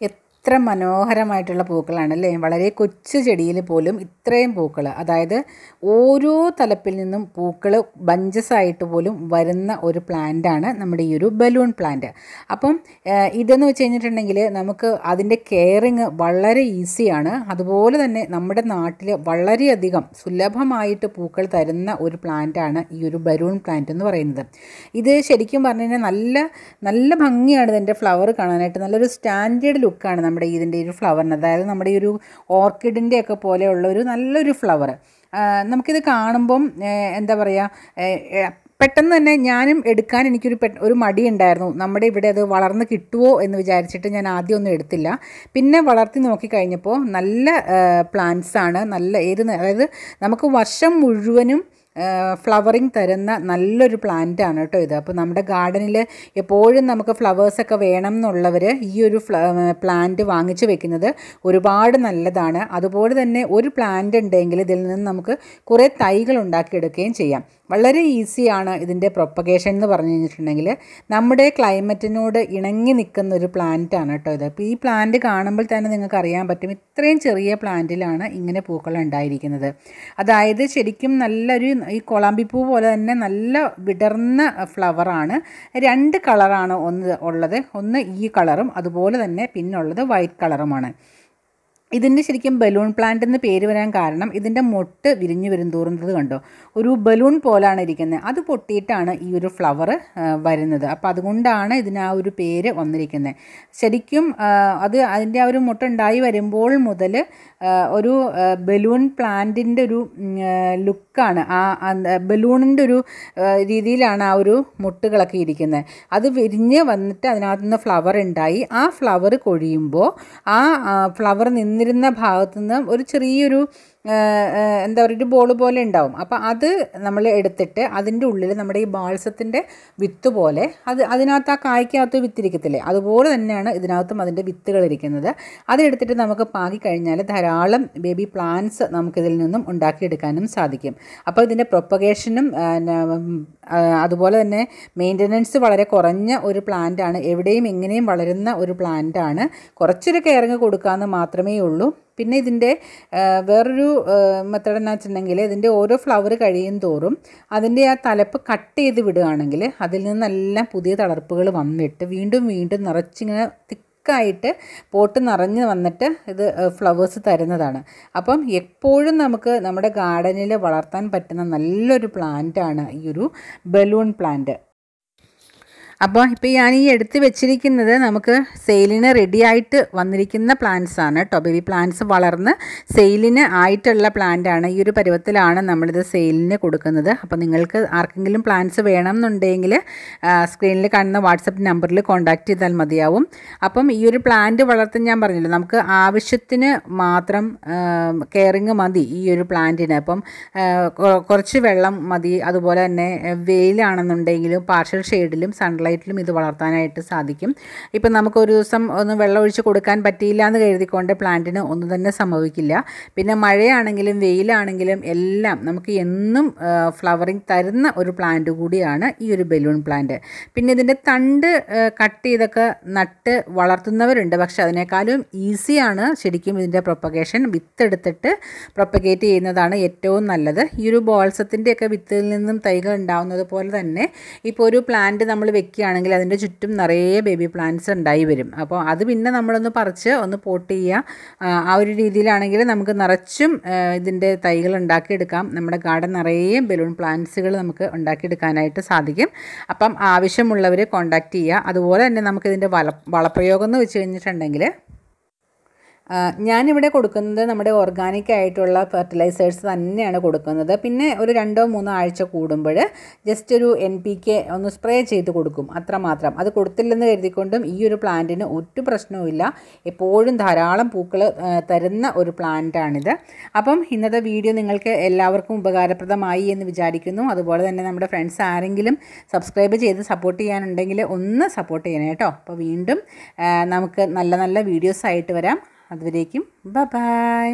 it ഇത്ര മനോഹരമായിട്ടുള്ള പൂക്കളാണ് അല്ലേ വളരെ കൊച്ചു ചെടിയിൽ പോലും ഇത്രയും പൂക്കൾ അതായത് ഓരോ തലപ്പിൽ നിന്നും പൂക്കൾ ബഞ്ചസ് ആയിട്ട് പോലും വരുന്ന ഒരു പ്ലാന്റാണ് നമ്മുടെ ഈ ഒരു ബലൂൺ പ്ലാന്റ് അപ്പം ഇതെന്ന് വെച്ച് കഴിഞ്ഞിട്ടുണ്ടെങ്കിൽ നമുക്ക് അതിൻ്റെ കെയറിങ് വളരെ ഈസിയാണ് അതുപോലെ തന്നെ നമ്മുടെ നാട്ടിൽ വളരെയധികം സുലഭമായിട്ട് പൂക്കൾ തരുന്ന ഒരു പ്ലാന്റാണ് ഈ ഒരു ബലൂൺ പ്ലാന്റ് എന്ന് പറയുന്നത് ഇത് ശരിക്കും പറഞ്ഞു കഴിഞ്ഞാൽ നല്ല നല്ല ഭംഗിയാണ് ഇതിൻ്റെ ഫ്ലവർ കാണാനായിട്ട് നല്ലൊരു സ്റ്റാൻഡേർഡ് ലുക്കാണ് നമ്മുടെ ഇതിൻ്റെ ഒരു ഫ്ലവറിന് അതായത് നമ്മുടെ ഈ ഒരു ഓർക്കിഡിൻ്റെ ഒക്കെ പോലെയുള്ള ഒരു നല്ലൊരു ഫ്ലവർ നമുക്കിത് കാണുമ്പം എന്താ പറയുക പെട്ടെന്ന് തന്നെ ഞാനും എടുക്കാൻ എനിക്കൊരു പെ ഒരു മടി ഉണ്ടായിരുന്നു നമ്മുടെ ഇവിടെ അത് വളർന്ന് കിട്ടുമോ എന്ന് വിചാരിച്ചിട്ട് ഞാൻ ആദ്യം ഒന്നും എടുത്തില്ല പിന്നെ വളർത്തി നോക്കിക്കഴിഞ്ഞപ്പോൾ നല്ല പ്ലാന്റ്സാണ് നല്ല ഏത് അതായത് നമുക്ക് വർഷം മുഴുവനും ഫ്ലവറിങ് തരുന്ന നല്ലൊരു പ്ലാന്റ് ആണ് കേട്ടോ ഇത് അപ്പോൾ നമ്മുടെ ഗാർഡനിൽ എപ്പോഴും നമുക്ക് ഫ്ലവേഴ്സൊക്കെ വേണം എന്നുള്ളവർ ഈ ഒരു പ്ലാന്റ് വാങ്ങിച്ചു വെക്കുന്നത് ഒരുപാട് നല്ലതാണ് അതുപോലെ തന്നെ ഒരു പ്ലാന്റ് ഉണ്ടെങ്കിൽ ഇതിൽ നിന്ന് നമുക്ക് കുറേ തൈകൾ ഉണ്ടാക്കിയെടുക്കുകയും ചെയ്യാം വളരെ ഈസിയാണ് ഇതിൻ്റെ പ്രൊപ്പഗേഷൻ എന്ന് പറഞ്ഞു കഴിഞ്ഞിട്ടുണ്ടെങ്കിൽ നമ്മുടെ ക്ലൈമറ്റിനോട് ഇണങ്ങി നിൽക്കുന്ന ഒരു പ്ലാന്റ് ആണ് കേട്ടോ ഇത് അപ്പോൾ ഈ പ്ലാന്റ് കാണുമ്പോൾ തന്നെ നിങ്ങൾക്ക് അറിയാൻ പറ്റും ഇത്രയും ചെറിയ പ്ലാന്റിലാണ് ഇങ്ങനെ പൂക്കൾ ഉണ്ടായിരിക്കുന്നത് അതായത് ശരിക്കും നല്ലൊരു ഈ കൊളാമ്പിപ്പൂ പോലെ തന്നെ നല്ല വിടർന്ന ഫ്ലവറാണ് രണ്ട് കളറാണ് ഒന്ന് ഉള്ളത് ഒന്ന് ഈ കളറും അതുപോലെ തന്നെ പിന്നുള്ളത് വൈറ്റ് കളറുമാണ് ഇതിൻ്റെ ശരിക്കും ബലൂൺ പ്ലാന്റ് എന്ന് പേര് വരാൻ കാരണം ഇതിൻ്റെ മൊട്ട് വിരിഞ്ഞു തോറുന്നത് കണ്ടോ ഒരു ബലൂൺ പോലാണ് ഇരിക്കുന്നത് അത് പൊട്ടിയിട്ടാണ് ഈ ഒരു ഫ്ലവർ വരുന്നത് അപ്പോൾ അതുകൊണ്ടാണ് ഇതിന് ആ ഒരു പേര് വന്നിരിക്കുന്നത് ശരിക്കും അത് അതിൻ്റെ ആ ഒരു മുട്ടുണ്ടായി വരുമ്പോൾ മുതൽ ഒരു ബലൂൺ പ്ലാന്റിൻ്റെ ഒരു ലുക്കാണ് ആ ബലൂണിൻ്റെ ഒരു രീതിയിലാണ് ആ ഒരു മുട്ടുകളൊക്കെ ഇരിക്കുന്നത് അത് വിരിഞ്ഞ് വന്നിട്ട് അതിനകത്തുനിന്ന് ഫ്ലവർ ഉണ്ടായി ആ ഫ്ലവർ കൊഴിയുമ്പോൾ ആ ഫ്ലവർ നിന്ന് വന്നിരുന്ന ഭാഗത്തു നിന്ന് ഒരു ചെറിയൊരു എന്താ പറയുക ഒരു ബോൾ പോലെ ഉണ്ടാവും അപ്പോൾ അത് നമ്മൾ എടുത്തിട്ട് അതിൻ്റെ ഉള്ളിൽ നമ്മുടെ ഈ ബാൾസത്തിൻ്റെ വിത്ത് പോലെ അത് അതിനകത്ത് ആ കായ്ക്കകത്ത് വിത്തിരിക്കത്തില്ലേ അതുപോലെ തന്നെയാണ് ഇതിനകത്തും അതിൻ്റെ വിത്തുകൾ ഇരിക്കുന്നത് അതെടുത്തിട്ട് നമുക്ക് പാകി കഴിഞ്ഞാൽ ധാരാളം ബേബി പ്ലാന്റ്സ് നമുക്കിതിൽ നിന്നും ഉണ്ടാക്കിയെടുക്കാനും സാധിക്കും അപ്പോൾ ഇതിൻ്റെ പ്രൊപ്പഗേഷനും അതുപോലെ തന്നെ മെയിൻ്റനൻസ് വളരെ കുറഞ്ഞ ഒരു പ്ലാന്റാണ് എവിടെയും എങ്ങനെയും വളരുന്ന ഒരു പ്ലാന്റാണ് കുറച്ചൊരു കെയറിങ് കൊടുക്കാമെന്ന് മാത്രമേ ഉള്ളൂ പിന്നെ ഇതിൻ്റെ വേറൊരു മെത്തേഡ് എന്ന് വെച്ചിട്ടുണ്ടെങ്കിൽ ഇതിൻ്റെ ഓരോ ഫ്ലവർ കഴിയും തോറും അതിൻ്റെ ആ തലപ്പ് കട്ട് ചെയ്ത് വിടുകയാണെങ്കിൽ അതിൽ നിന്നെല്ലാം പുതിയ തളർപ്പുകൾ വന്നിട്ട് വീണ്ടും വീണ്ടും നിറച്ചിങ്ങനെ തിക്കായിട്ട് പോട്ട് നിറഞ്ഞ് വന്നിട്ട് ഇത് ഫ്ലവേഴ്സ് തരുന്നതാണ് അപ്പം എപ്പോഴും നമുക്ക് നമ്മുടെ ഗാർഡനിൽ വളർത്താൻ പറ്റുന്ന നല്ലൊരു പ്ലാന്റാണ് ഈ ഒരു ബലൂൺ പ്ലാന്റ് അപ്പോൾ ഇപ്പോൾ ഞാൻ ഈ എടുത്ത് വെച്ചിരിക്കുന്നത് നമുക്ക് സെയിലിന് റെഡിയായിട്ട് വന്നിരിക്കുന്ന പ്ലാന്റ്സ് ആണ് കേട്ടോ ബേബി പ്ലാന്റ്സ് വളർന്ന് സെയിലിന് ആയിട്ടുള്ള പ്ലാന്റാണ് ഈ ഒരു പരുവത്തിലാണ് നമ്മളിത് സെയിലിന് കൊടുക്കുന്നത് അപ്പോൾ നിങ്ങൾക്ക് ആർക്കെങ്കിലും പ്ലാന്റ്സ് വേണം എന്നുണ്ടെങ്കിൽ സ്ക്രീനിൽ കാണുന്ന വാട്സപ്പ് നമ്പറിൽ കോൺടാക്റ്റ് ചെയ്താൽ മതിയാവും അപ്പം ഈ ഒരു പ്ലാന്റ് വളർത്താൻ ഞാൻ പറഞ്ഞല്ലോ നമുക്ക് ആവശ്യത്തിന് മാത്രം കെയറിങ് മതി ഈ ഒരു പ്ലാന്റിന് അപ്പം കുറച്ച് വെള്ളം മതി അതുപോലെ തന്നെ വെയിലാണെന്നുണ്ടെങ്കിലും പാർഷ്യൽ ഷെയ്ഡിലും സൺലൈറ്റ് ഡയറ്റിലും ഇത് വളർത്താനായിട്ട് സാധിക്കും ഇപ്പം ഒരു ദിവസം ഒന്ന് വെള്ളം ഒഴിച്ച് കൊടുക്കാൻ പറ്റിയില്ല എന്ന് കരുതിക്കൊണ്ട് പ്ലാന്റിന് ഒന്നും തന്നെ സംഭവിക്കില്ല പിന്നെ മഴയാണെങ്കിലും വെയിലാണെങ്കിലും എല്ലാം നമുക്ക് എന്നും ഫ്ലവറിങ് തരുന്ന ഒരു പ്ലാന്റ് കൂടിയാണ് ഈ ഒരു ബലൂൺ പ്ലാന്റ് പിന്നെ ഇതിൻ്റെ തണ്ട് കട്ട് ചെയ്തൊക്കെ നട്ട് വളർത്തുന്നവരുണ്ട് പക്ഷേ അതിനേക്കാളും ഈസിയാണ് ശരിക്കും ഇതിൻ്റെ പ്രൊപ്പഗേഷൻ വിത്തെടുത്തിട്ട് പ്രൊപ്പഗേറ്റ് ചെയ്യുന്നതാണ് ഏറ്റവും നല്ലത് ഈ ഒരു ബോൾസത്തിൻ്റെയൊക്കെ വിത്തിൽ നിന്നും തൈകൾ ഉണ്ടാവുന്നത് പോലെ തന്നെ ഇപ്പോൾ ഒരു പ്ലാന്റ് നമ്മൾ വെക്കുക നോക്കുകയാണെങ്കിൽ അതിൻ്റെ ചുറ്റും നിറയെ ബേബി പ്ലാന്റ്സ് ഉണ്ടായി വരും അപ്പോൾ അത് പിന്നെ നമ്മളൊന്ന് പറിച്ച് ഒന്ന് പോട്ട് ചെയ്യുക ആ ഒരു രീതിയിലാണെങ്കിൽ നമുക്ക് നിറച്ചും ഇതിൻ്റെ തൈകൾ ഉണ്ടാക്കിയെടുക്കാം നമ്മുടെ ഗാർഡൻ നിറയെ ബലൂൺ പ്ലാന്റ്സുകൾ നമുക്ക് ഉണ്ടാക്കിയെടുക്കാനായിട്ട് സാധിക്കും അപ്പം ആവശ്യമുള്ളവരെ കോൺടാക്റ്റ് ചെയ്യുക അതുപോലെ തന്നെ നമുക്കിതിൻ്റെ വള വളപ്രയോഗം എന്ന് വെച്ച് കഴിഞ്ഞിട്ടുണ്ടെങ്കിൽ ഞാനിവിടെ കൊടുക്കുന്നത് നമ്മുടെ ഓർഗാനിക് ആയിട്ടുള്ള ഫെർട്ടിലൈസേഴ്സ് തന്നെയാണ് കൊടുക്കുന്നത് പിന്നെ ഒരു രണ്ടോ മൂന്നോ ആഴ്ച കൂടുമ്പോൾ ജസ്റ്റ് ഒരു എൻ പി കെ ഒന്ന് സ്പ്രേ ചെയ്ത് കൊടുക്കും അത്രമാത്രം അത് കൊടുത്തില്ലെന്ന് കരുതിക്കൊണ്ടും ഈ ഒരു പ്ലാന്റിന് ഒരു പ്രശ്നവുമില്ല എപ്പോഴും ധാരാളം പൂക്കൾ തരുന്ന ഒരു പ്ലാന്റാണിത് അപ്പം ഇന്നത്തെ വീഡിയോ നിങ്ങൾക്ക് എല്ലാവർക്കും ഉപകാരപ്രദമായി എന്ന് വിചാരിക്കുന്നു അതുപോലെ തന്നെ നമ്മുടെ ഫ്രണ്ട്സ് ആരെങ്കിലും സബ്സ്ക്രൈബ് ചെയ്ത് സപ്പോർട്ട് ചെയ്യാനുണ്ടെങ്കിൽ ഒന്ന് സപ്പോർട്ട് ചെയ്യണേ കേട്ടോ അപ്പോൾ വീണ്ടും നമുക്ക് നല്ല നല്ല വീഡിയോസ് ആയിട്ട് വരാം അതുവരേക്കും ബ ബൈ